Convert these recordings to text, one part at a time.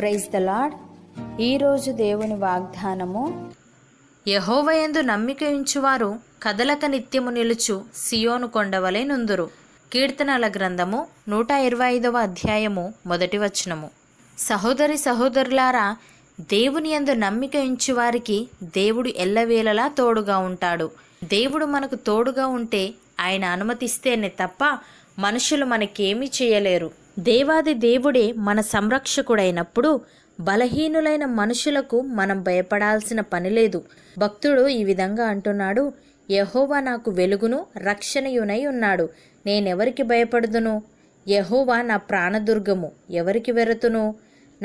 praise the lord ఈరోజు దేవుని వాగ్దానము యహోవయందు నమ్మిక ఉంచువారు కదలక నిత్యము నిలుచు సియోను కొండవలై నుందురు కీర్తనల గ్రంథము నూట ఇరవై ఐదవ అధ్యాయము మొదటి వచనము సహోదరి సహోదరులారా దేవుని యందు నమ్మిక ఉంచువారికి దేవుడు ఎల్లవేళలా తోడుగా ఉంటాడు దేవుడు మనకు తోడుగా ఉంటే ఆయన అనుమతిస్తేనే తప్ప మనుషులు మనకేమీ చేయలేరు దేవాది దేవుడే మన సంరక్షకుడైనప్పుడు బలహీనులైన మనుషులకు మనం భయపడాల్సిన పని లేదు భక్తుడు ఈ విధంగా అంటున్నాడు యహోవా నాకు వెలుగును రక్షణయునై ఉన్నాడు నేనెవరికి భయపడుదును యహోవా నా ప్రాణదుర్గము ఎవరికి వెరతును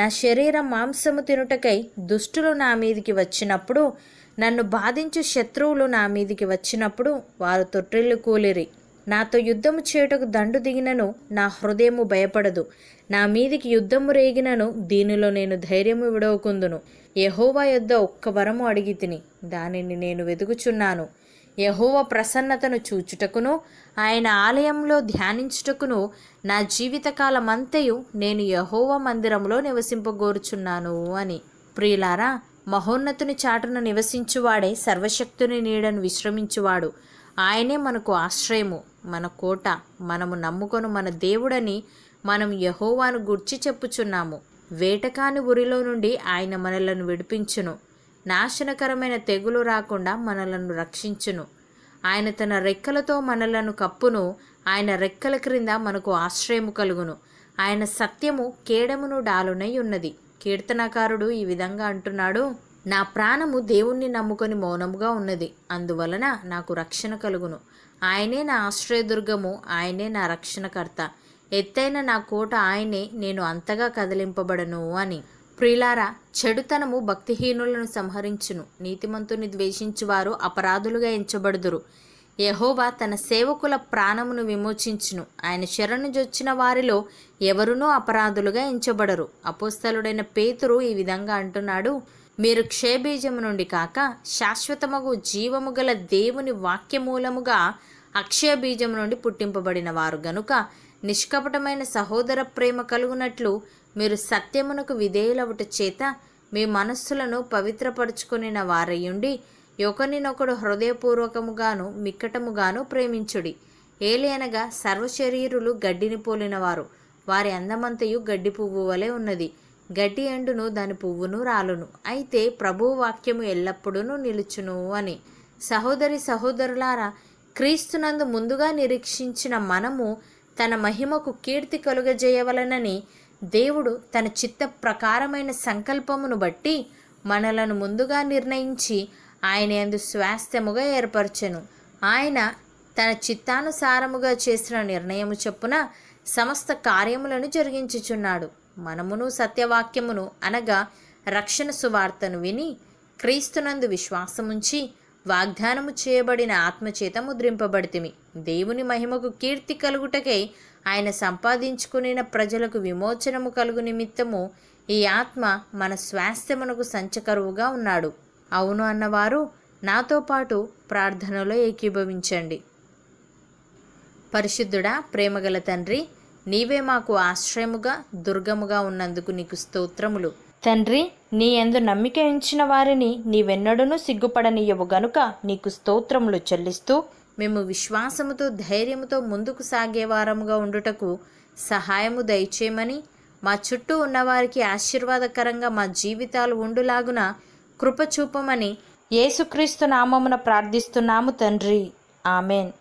నా శరీర మాంసము తినుటకై దుష్టులు నా మీదికి వచ్చినప్పుడు నన్ను బాధించు శత్రువులు నా మీదికి వచ్చినప్పుడు వారు తొట్టిల్లు కూలిరి నాతో యుద్ధము చేయుటకు దండు దిగినను నా హృదయము భయపడదు నా మీదికి యుద్ధము రేగినను దీనిలో నేను ధైర్యము విడవకుందును యహోవా యొద్ద ఒక్క వరము అడిగి తిని దానిని నేను వెతుకుచున్నాను యహోవ ప్రసన్నతను చూచుటకును ఆయన ఆలయంలో ధ్యానించుటకును నా జీవితకాలమంతయు నేను యహోవ మందిరంలో నివసింపగోరుచున్నాను అని ప్రియులారా మహోన్నతుని చాటున నివసించువాడే సర్వశక్తుని నీడను విశ్రమించువాడు ఆయనే మనకు ఆశ్రయము మన కోట మనము నమ్ముకొను మన దేవుడని మనం యహోవాను గుర్చి చెప్పుచున్నాము వేటకాని ఉరిలో నుండి ఆయన మనలను విడిపించును నాశనకరమైన తెగులు రాకుండా మనలను రక్షించును ఆయన తన రెక్కలతో మనలను కప్పును ఆయన రెక్కల క్రింద మనకు ఆశ్రయము కలుగును ఆయన సత్యము కేడమును డాలునై ఉన్నది కీర్తనకారుడు ఈ విధంగా అంటున్నాడు నా ప్రాణము దేవుణ్ణి నమ్ముకొని మౌనముగా ఉన్నది అందువలన నాకు రక్షణ కలుగును ఆయనే నా ఆశ్రయదుర్గము ఆయనే నా రక్షణకర్త ఎత్తైన నా కోట ఆయనే నేను అంతగా కదిలింపబడను అని ప్రిలారా చెడుతనము భక్తిహీనులను సంహరించును నీతిమంతుని ద్వేషించువారు అపరాధులుగా ఎంచబడుదురు యహోవా తన సేవకుల ప్రాణమును విమోచించును ఆయన శరణు జొచ్చిన వారిలో ఎవరునూ అపరాధులుగా ఎంచబడరు అపోస్తలుడైన పేతురు ఈ విధంగా అంటున్నాడు మీరు క్షయబీజము నుండి కాక శాశ్వతమగు జీవము గల దేవుని వాక్యమూలముగా అక్షయబీజము నుండి పుట్టింపబడిన వారు గనుక నిష్కపటమైన సహోదర ప్రేమ కలుగునట్లు మీరు సత్యమునకు విధేయులవుట చేత మీ మనస్సులను పవిత్రపరుచుకునిన వారయ్యుండి ఒకరినొకడు హృదయపూర్వకముగాను మిక్కటముగాను ప్రేమించుడి ఏలేనగా సర్వశరీరులు గడ్డిని పోలినవారు వారి అందమంతయు గడ్డి పువ్వు వలె ఉన్నది గడ్డి ఎండును దాని పువ్వును రాలును అయితే ప్రభు వాక్యము ఎల్లప్పుడూ నిలుచును అని సహోదరి సహోదరులారా క్రీస్తునందు ముందుగా నిరీక్షించిన మనము తన మహిమకు కీర్తి కలుగజేయవలనని దేవుడు తన చిత్త ప్రకారమైన సంకల్పమును బట్టి మనలను ముందుగా నిర్ణయించి ఆయన ఎందు స్వాస్థ్యముగా ఏర్పరచను ఆయన తన చిత్తానుసారముగా చేసిన నిర్ణయము చొప్పున సమస్త కార్యములను జరిగించుచున్నాడు మనమును సత్యవాక్యమును అనగా రక్షణ సువార్తను విని క్రీస్తునందు విశ్వాసముంచి వాగ్దానము చేయబడిన ఆత్మచేత ముద్రింపబడితిమి దేవుని మహిమకు కీర్తి కలుగుటకై ఆయన సంపాదించుకునిన ప్రజలకు విమోచనము కలుగు నిమిత్తము ఈ ఆత్మ మన స్వాస్థ్యమునకు సంచకరువుగా ఉన్నాడు అవును అన్నవారు నాతో పాటు ప్రార్థనలో ఏకీభవించండి పరిశుద్ధుడా ప్రేమగల తండ్రి నీవే మాకు ఆశ్రయముగా దుర్గముగా ఉన్నందుకు నీకు స్తోత్రములు తండ్రి నీ ఎందు నమ్మిక ఉంచిన వారిని నీవెన్నడూనూ సిగ్గుపడనియవు గనుక నీకు స్తోత్రములు చెల్లిస్తూ మేము విశ్వాసముతో ధైర్యముతో ముందుకు సాగేవారముగా ఉండుటకు సహాయము దయచేయమని మా చుట్టూ ఉన్నవారికి ఆశీర్వాదకరంగా మా జీవితాలు ఉండులాగున కృపచూపమని ఏసుక్రీస్తు యేసుక్రీస్తు నామమున ప్రార్థిస్తున్నాము తండ్రి ఆమెన్